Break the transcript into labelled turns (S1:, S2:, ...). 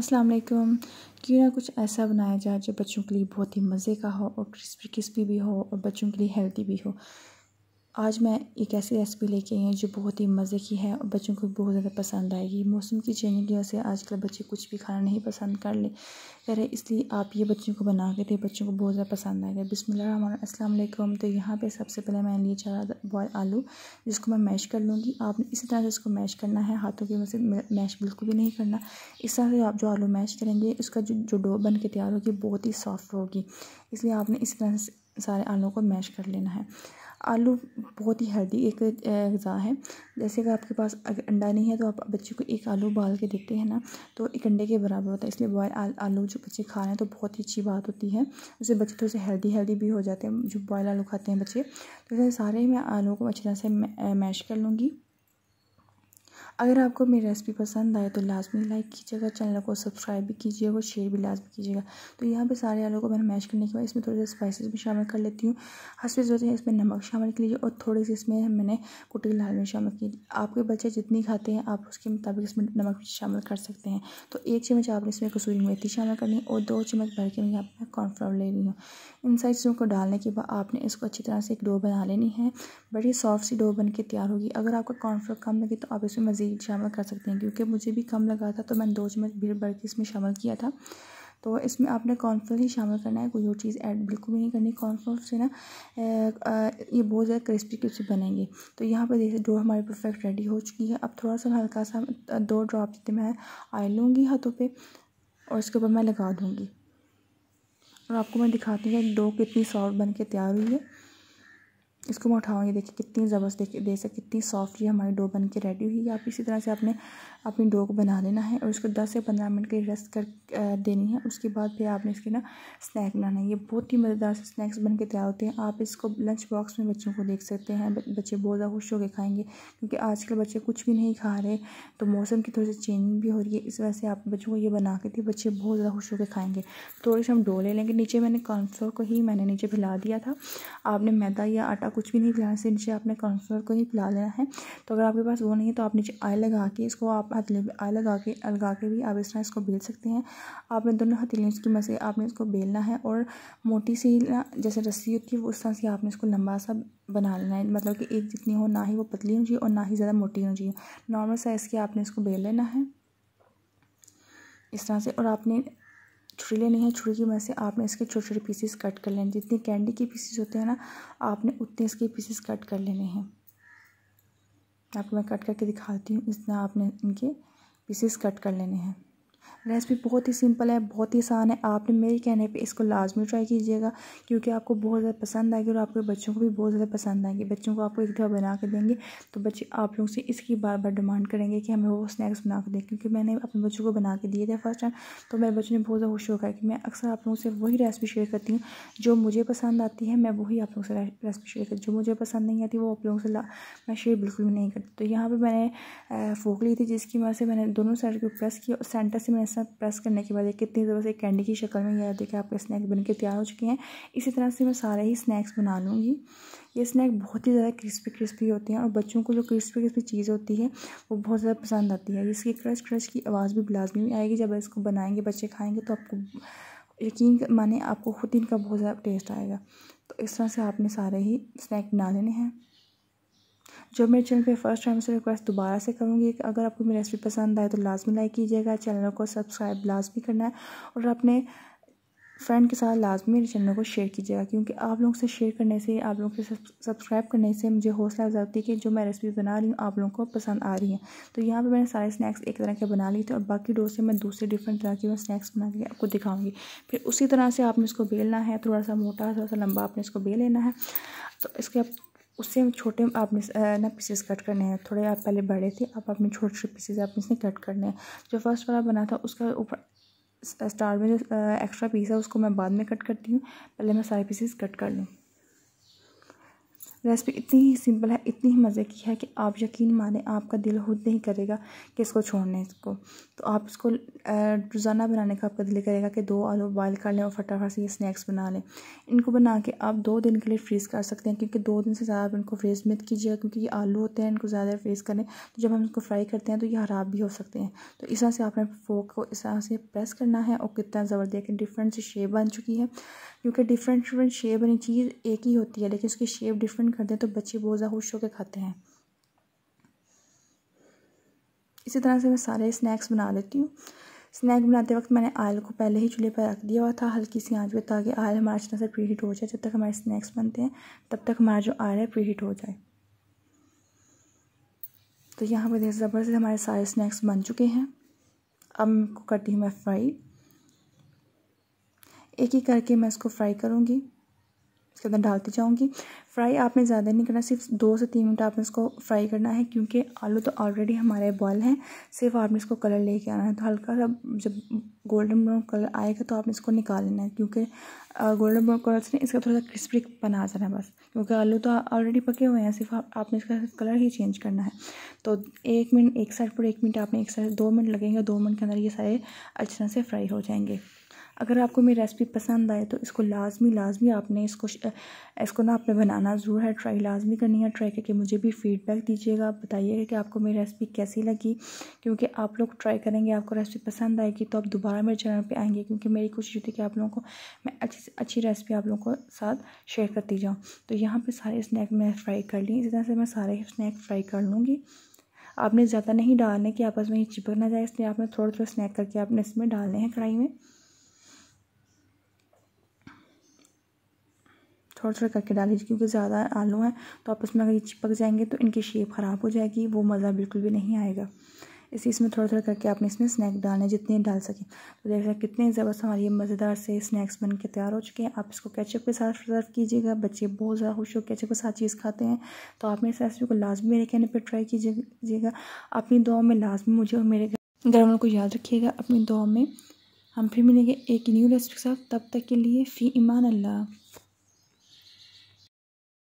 S1: अस्सलाम वालेकुम क्यों ना कुछ ऐसा बनाया जाए जो बच्चों के लिए बहुत ही मज़े का हो और क्रिस्पी क्रिस्पी भी हो और बच्चों के लिए हेल्दी भी हो आज मैं एक ऐसी रेसिपी लेके आई हूँ जो बहुत ही मज़े की है और बच्चों को बहुत ज़्यादा पसंद आएगी मौसम की चेंजिंग की वजह से आजकल बच्चे कुछ भी खाना नहीं पसंद कर ले कह रहे इसलिए आप ये बच्चों को बना के दे बच्चों को बहुत ज़्यादा पसंद आएगा बिसमिल्ल असलम तो यहाँ पे सबसे पहले मैंने लिए चार बॉयल आलू जिसको मैं मैश कर लूँगी आपने इसी तरह से इसको मैश करना है हाथों की वजह से मैश बिल्कुल भी नहीं करना इस तरह से आप जो आलू मैश करेंगे उसका जो जो डो बन के तैयार होगी बहुत ही सॉफ्ट होगी इसलिए आपने इस तरह से सारे आलू को मैश कर लेना है आलू बहुत ही हेल्दी एक गज़ा है जैसे कि आपके पास अगर अंडा नहीं है तो आप बच्चे को एक आलू उबाल के देते हैं ना तो एक अंडे के बराबर होता है इसलिए बॉयल आल, आलू जो बच्चे खा रहे हैं तो बहुत ही अच्छी बात होती है उससे बच्चे थोड़े से हेल्दी हेल्दी भी हो जाते हैं जो बॉयल आलू खाते हैं बच्चे तो सारे मैं आलू को अच्छी तरह से मैश कर लूँगी अगर आपको मेरी रेसिपी पसंद आए तो लाजमी लाइक कीजिएगा चैनल को सब्सक्राइब भी कीजिएगा और शेयर भी लाजमी कीजिएगा तो यहाँ पे सारे आलू को मैंने मैश करने के बाद इसमें थोड़े से स्पाइसेस भी शामिल कर लेती हूँ हंसवी ज़रूरत है इसमें नमक शामिल कीजिए और थोड़ी सी इसमें मैंने कुटी लाल मिर्च शामिल की आपके बच्चे जितनी खाते हैं आप उसके मुताबिक इसमें नमक भी शामिल कर सकते हैं तो एक चम्मच आपने इसमें कसूरी मेथी शामिल करनी और दो चम्मच भर के यहाँ मैं कॉर्नफ्लावर ले रही हूँ इन सारी चीज़ों को डालने के बाद आपने इसको अच्छी तरह से एक डो बना लेनी है बड़ी सॉफ्ट सी डो बन के तैयार होगी अगर आपका कॉर्नफ्लावर कम लगे तो आप इसमें मज़ीद भी शामिल कर सकते हैं क्योंकि मुझे भी कम लगा था तो मैंने दो चम्मच भीड़ भर के इसमें शामिल किया था तो इसमें आपने कॉर्नफ्लोर ही शामिल करना है कोई और चीज़ ऐड बिल्कुल भी नहीं करनी कॉर्नफ्लोर से ना ये बहुत ज़्यादा क्रिस्पी क्रिस्पी बनेंगे तो यहाँ पर देखिए डो हमारी परफेक्ट रेडी हो चुकी है अब थोड़ा सा हल्का सा दो ड्रॉप जितने मैं आई लूँगी हाथों पर और इसके ऊपर मैं लगा दूँगी और आपको मैं दिखाती हूँ डो कितनी सॉफ्ट बन के तैयार हुई है इसको मैं उठाऊँगी देखिए कितनी ज़बरदस्त देखिए दे सकते कितनी सॉफ्ट ये हमारी डो बन के रेडी हुई है आप इसी तरह से आपने अपनी डो को बना लेना है और इसको 10 से 15 मिनट के लिए रेस्ट कर देनी है उसके बाद फिर आपने इसके ना स्नैक बनाना है ये बहुत ही मज़ेदार से स्नैक्स बन के तैयार होते हैं आप इसको लंच बॉक्स में बच्चों को देख सकते हैं बच्चे बहुत ज़्यादा खुश होकर खाएँगे क्योंकि आजकल बच्चे कुछ भी नहीं खा रहे तो मौसम की थोड़ी सी चेंजिंग भी हो रही है इस वजह से आप बच्चों को ये बना के दिए बच्चे बहुत ज़्यादा खुश होकर खाएँगे थोड़े से हम डो ले लेंगे नीचे मैंने कॉर्नफ्लोर को ही मैंने नीचे फैला दिया था आपने मैदा या आटा कुछ भी नहीं पिलाना इसे नीचे आपने कॉर्नफ्लोर को ही पिला लेना है तो अगर आपके पास वो नहीं है तो आप नीचे आय लगा के इसको आप हथेली आय लगा के लगा के भी आप इस तरह इसको बेल सकते हैं आपने दोनों हथेलियों की मसे आपने इसको बेलना है और मोटी सी ना जैसे रस्सी होती है उस तरह से आपने इसको लंबा सा बना लेना है मतलब कि एक जितनी हो ना ही वो पतली होनी चाहिए और ना ही ज़्यादा मोटी होनी चाहिए नॉर्मल साइज़ की आपने इसको बेल लेना है इस तरह से और आपने छुरी लेनी है छुरी की मदद से आपने इसके छोटे छोटे पीसेस कट कर लेने जितने कैंडी के पीसेस होते हैं ना आपने उतने इसके पीसेस कट कर लेने हैं आपको मैं कट करके दिखाती हूँ इतना आपने इनके पीसेस कट कर लेने हैं रेसिपी बहुत ही सिंपल है बहुत ही आसान है आपने मेरे कहने पे इसको लाजमी ट्राई कीजिएगा क्योंकि आपको बहुत ज़्यादा पसंद आएगी और आपके बच्चों को भी बहुत ज़्यादा पसंद आएगी बच्चों को आपको एक दफ़ा बना के देंगे तो बच्चे आप लोगों से इसकी बार बार डिमांड करेंगे कि हमें वो स्नैक्स बना के दें क्योंकि मैंने अपने बच्चों को बना के दिए थे फर्स्ट टाइम तो मेरे बच्चों ने बहुत ज़्यादा खुश होगा कि मैं अक्सर आप लोगों से वही रेसिपी शेयर करती हूँ जो मुझे पसंद आती है मैं वही आप लोगों से रेसिपी शेयर करती जो मुझे पसंद नहीं आती वो आप लोगों से मैं शेयर बिल्कुल भी नहीं करती तो यहाँ पर मैंने फोक ली थी जिसकी वजह से मैंने दोनों साइड को प्रेस किया सेंटर से से मैं ऐसा प्रेस करने के बाद ये कितनी ज़रूरत से कैंडी की शक्ल में यह देखिए आपके स्नैक्स बन के तैयार हो चुके हैं इसी तरह से मैं सारे ही स्नैक्स बना लूँगी ये स्नैक बहुत ही ज़्यादा क्रिस्पी क्रिस्पी होते हैं और बच्चों को जो क्रिस्पी क्रिस्पी चीज़ होती है वो बहुत ज़्यादा पसंद आती है इसकी क्रश क्रश की आवाज़ भी लाजमी में आएगी जब इसको बनाएंगे बच्चे खाएँगे तो आपको यकीन माने आपको खुद इनका बहुत ज़्यादा टेस्ट आएगा तो इस तरह से आपने सारे ही स्नैक बना लेने हैं जो मेरे चैनल पे फर्स्ट टाइम से रिक्वेस्ट दोबारा से करूँगी कि अगर आपको मेरी रेसिपी पसंद आए तो लाजमी लाइक कीजिएगा चैनल को सब्सक्राइब लाजमी करना है और अपने फ्रेंड के साथ लाजमी मेरे चैनल को शेयर कीजिएगा क्योंकि आप लोगों से शेयर करने से आप लोगों से सब्सक्राइब करने से मुझे हौसला अफजा होती है कि जो मैं रेसिपी बना रही हूँ आप लोगों को पसंद आ रही है तो यहाँ पे मैंने सारे स्नैक्स एक तरह के बना लिए थे और बाकी डोसे मैं दूसरे डिफरेंट तरह के मैं स्नैक्स बना के आपको दिखाऊँगी फिर उसी तरह से आपने इसको बेलना है थोड़ा सा मोटा थोड़ा सा लंबा आपने इसको बेल लेना है तो इसके उससे छोटे आपने ना पीसेस कट करने हैं थोड़े आप पहले बड़े थे अब आपने छोटे छोटे पीसेस आपने से कट करने हैं जो फर्स्ट वाला बना था उसका ऊपर स्टार में जो एक्स्ट्रा पीस है उसको मैं बाद में कट करती हूँ पहले मैं सारे पीसेस कट कर लूँ रेसिपी इतनी ही सिंपल है इतनी ही मज़े की है कि आप यकीन माने आपका दिल खुद नहीं करेगा कि इसको छोड़ने को तो आप इसको रोज़ाना बनाने का आपका दिल करेगा कि दो आलू बॉयल कर लें और फटाफट से ये स्नैक्स बना लें इनको बना के आप दो दिन के लिए फ्रीज़ कर सकते हैं क्योंकि दो दिन से ज़्यादा आप इनको फ्रीज़ मत कीजिएगा क्योंकि ये आलू होते हैं इनको ज़्यादा फ्रीज़ करें तो जब हम इसको फ्राई करते हैं तो ये ख़राब भी हो सकते हैं तो इस तरह से आपने फोक को इस तरह से प्रेस करना है और कितना ज़बरदस्त कि डिफरेंट सी शेप बन चुकी है क्योंकि डिफरेंट डिफरेंट शेप बनी चीज़ एक ही होती है लेकिन उसकी शेप डिफरेंट ओपन कर दें तो बच्चे बहुत ज़्यादा खुश होकर खाते हैं इसी तरह से मैं सारे स्नैक्स बना लेती हूँ स्नैक बनाते वक्त मैंने आयल को पहले ही चूल्हे पर रख दिया हुआ था हल्की सी आंच पे ताकि आयल हमारा अच्छी से प्री हीट हो जाए जब तक हमारे स्नैक्स बनते हैं तब तक हमारा जो आयल है प्री हीट हो जाए तो यहाँ पर देख ज़बरदस्त हमारे सारे स्नैक्स बन चुके हैं अब मैं इनको करती हूँ मैं फ्राई एक ही करके मैं इसको फ्राई करूँगी इसके अंदर डालती जाऊँगी फ्राई आपने ज़्यादा नहीं करना सिर्फ दो से तीन मिनट आपने इसको फ्राई करना है क्योंकि आलू तो ऑलरेडी हमारे बॉयल हैं सिर्फ आपने इसको कलर लेके आना है तो हल्का सा जब गोल्डन ब्राउन कलर आएगा तो आपने इसको निकाल लेना है क्योंकि गोल्डन ब्राउन कलर से इसका थोड़ा सा क्रिस्पी बना जाना है बस क्योंकि आलू तो ऑलरेडी पके हुए हैं सिर्फ आपने इसका कलर ही चेंज करना है तो एक मिनट एक साइड पर एक मिनट आपने एक साइड दो मिनट लगेंगे दो मिनट के अंदर ये सारे अच्छे तरह से फ्राई हो जाएंगे अगर आपको मेरी रेसिपी पसंद आए तो इसको लाजमी लाजमी आपने इसको इसको ना आपने बनाना बताना ज़रूर है ट्राई लाजमी करनी है ट्राई करके मुझे भी फीडबैक दीजिएगा आप बताइएगा कि आपको मेरी रेसिपी कैसी लगी क्योंकि आप लोग ट्राई करेंगे आपको रेसिपी पसंद आएगी तो आप दोबारा मेरे चैनल पर आएंगे क्योंकि मेरी कोशिश होती है कि आप लोगों को मैं अच्छी से अच्छी रेसिपी आप लोगों को साथ शेयर करती जाऊँ तो यहाँ पर सारे स्नैक मैं फ्राई कर ली इसी तरह से मैं सारे स्नैक फ्राई कर लूँगी आपने ज़्यादा नहीं डालने कि आपस में ये चिपक ना जाए इसलिए आपने थोड़ा थोड़ा स्नैक करके आपने इसमें डालने हैं कढ़ाई में थोड़ा थोड़ा करके डालिए क्योंकि ज़्यादा आलू हैं तो आपस में अगर ये चिपक जाएंगे तो इनकी शेप ख़राब हो जाएगी वो मज़ा बिल्कुल भी नहीं आएगा इसी इसमें थोड़ा थोड़ा करके आपने इसमें स्नैक डालने जितने डाल सकें तो देख सकते कितने ज़बरदस्त हमारे ये मज़ेदार से स्नैक्स बन के तैयार हो चुके हैं आप इसको केचप के साथ सर्व कीजिएगा बच्चे बहुत ज़्यादा खुश हो केचप के साथ चीज़ खाते हैं तो आप इस रेसिपी को लाजमी मेरे कहने पर ट्राई कीजिएगा अपनी दुआ में लाजमी मुझे और मेरे घर वालों को याद रखिएगा अपनी दुआ में हम फिर मिलेंगे एक न्यू रेसिपी के साथ तब तक के लिए फ़ी ईमान अल्लाह